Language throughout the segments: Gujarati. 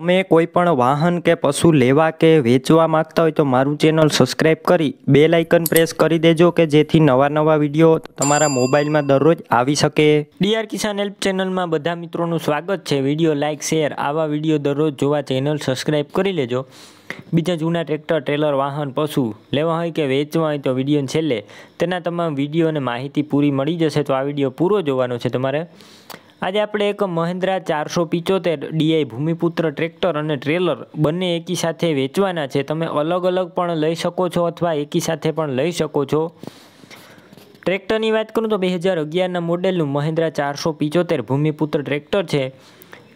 તમે કોઈ પણ વાહન કે પશુ લેવા કે વેચવા માંગતા હોય તો મારું ચેનલ સબસ્ક્રાઈબ કરી બે લાઇકન પ્રેસ કરી દેજો કે જેથી નવા નવા વિડીયો તમારા મોબાઈલમાં દરરોજ આવી શકે ડીઆર કિસાન હેલ્પ ચેનલમાં બધા મિત્રોનું સ્વાગત છે વિડીયો લાઇક શેર આવા વિડીયો દરરોજ જોવા ચેનલ સબસ્ક્રાઈબ કરી લેજો બીજા જૂના ટ્રેક્ટર ટ્રેલર વાહન પશુ લેવા હોય કે વેચવા હોય તો વિડીયોને છેલ્લે તેના તમામ વિડીયો અને માહિતી પૂરી મળી જશે તો આ વિડીયો પૂરો જોવાનો છે તમારે આજે આપણે એક મહિન્દ્રા ચારસો પિચોતેર ડીઆઈ ભૂમિપુત્ર ટ્રેક્ટર અને ટ્રેલર બંને એકી સાથે વેચવાના છે તમે અલગ અલગ પણ લઈ શકો છો અથવા એકી સાથે પણ લઈ શકો છો ટ્રેક્ટરની વાત કરું તો બે હજાર અગિયારના મોડેલનું મહિન્દ્રા ચારસો પિચોતેર ભૂમિપુત્ર ટ્રેક્ટર છે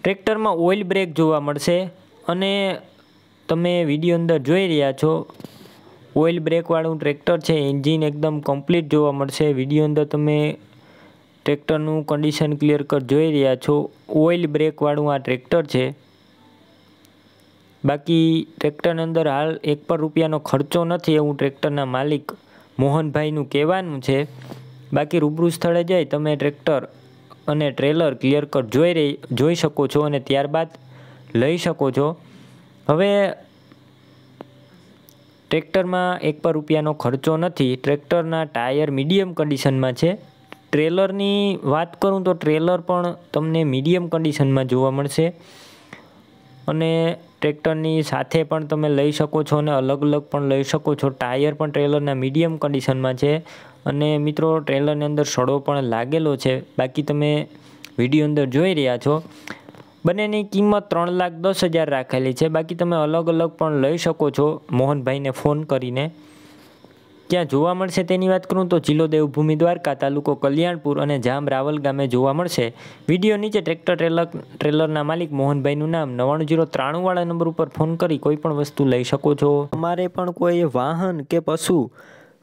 ટ્રેક્ટરમાં ઓઇલ બ્રેક જોવા મળશે અને તમે વિડીયો અંદર જોઈ રહ્યા છો ઓઇલ બ્રેકવાળું ટ્રેક્ટર છે એન્જિન એકદમ કમ્પ્લીટ જોવા મળશે વિડીયો અંદર તમે ટ્રેક્ટરનું કન્ડિશન ક્લિયર કટ જોઈ રહ્યા છો ઓઇલ બ્રેકવાળું આ ટ્રેક્ટર છે બાકી ટ્રેક્ટરની અંદર હાલ એક પણ રૂપિયાનો ખર્ચો નથી એવું ટ્રેક્ટરના માલિક મોહનભાઈનું કહેવાનું છે બાકી રૂબરૂ સ્થળે જાય તમે ટ્રેક્ટર અને ટ્રેલર ક્લિયર કટ જોઈ રહી જોઈ શકો છો અને ત્યારબાદ લઈ શકો છો હવે ટ્રેક્ટરમાં એક પર રૂપિયાનો ખર્ચો નથી ટ્રેક્ટરના ટાયર મીડિયમ કન્ડિશનમાં છે ટ્રેલરની વાત કરું તો ટ્રેલર પણ તમને મીડિયમ કન્ડિશનમાં જોવા મળશે અને ટ્રેક્ટરની સાથે પણ તમે લઈ શકો છો અને અલગ અલગ પણ લઈ શકો છો ટાયર પણ ટ્રેલરના મીડિયમ કન્ડિશનમાં છે અને મિત્રો ટ્રેલરની અંદર સડો પણ લાગેલો છે બાકી તમે વિડીયો અંદર જોઈ રહ્યા છો બંનેની કિંમત ત્રણ લાખ દસ હજાર રાખેલી છે બાકી તમે અલગ અલગ પણ લઈ શકો છો મોહનભાઈને ફોન કરીને ક્યાં જોવા મળશે તેની વાત કરું તો જિલ્લો દેવભૂમિ દ્વારકા તાલુકો કલ્યાણપુર અને જામ રાવલ ગામે જોવા મળશે વિડીયો નીચે ટ્રેક્ટર ટ્રેલર ટ્રેલરના માલિક મોહનભાઈનું નામ નવ્વાણું જીરો ત્રાણુંવાળા નંબર ઉપર ફોન કરી કોઈ પણ વસ્તુ લઈ શકો છો અમારે પણ કોઈ વાહન કે પશુ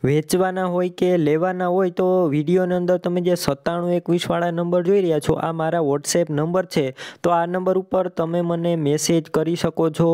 વેચવાના હોય કે લેવાના હોય તો વિડીયોની અંદર તમે જે સત્તાણું એકવીસવાળા નંબર જોઈ રહ્યા છો આ મારા વોટ્સએપ નંબર છે તો આ નંબર ઉપર તમે મને મેસેજ કરી શકો છો